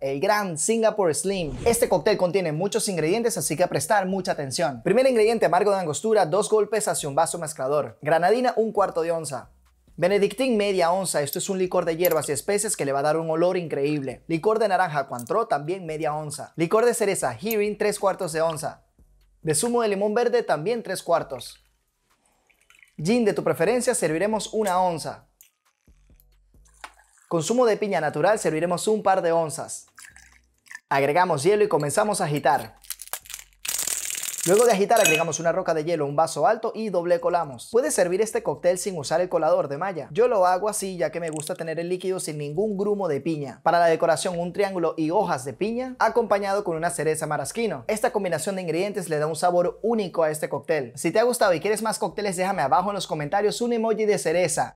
el gran Singapore Slim. Este cóctel contiene muchos ingredientes, así que a prestar mucha atención. Primer ingrediente, amargo de angostura, dos golpes hacia un vaso mezclador. Granadina, un cuarto de onza. Benedictín media onza, esto es un licor de hierbas y especies que le va a dar un olor increíble. Licor de naranja Cointreau también media onza. Licor de cereza Hearing tres cuartos de onza. De zumo de limón verde también tres cuartos. Gin de tu preferencia serviremos una onza. Con de piña natural serviremos un par de onzas. Agregamos hielo y comenzamos a agitar. Luego de agitar agregamos una roca de hielo, un vaso alto y doble colamos. Puede servir este cóctel sin usar el colador de malla. Yo lo hago así ya que me gusta tener el líquido sin ningún grumo de piña. Para la decoración un triángulo y hojas de piña acompañado con una cereza marasquino. Esta combinación de ingredientes le da un sabor único a este cóctel. Si te ha gustado y quieres más cócteles déjame abajo en los comentarios un emoji de cereza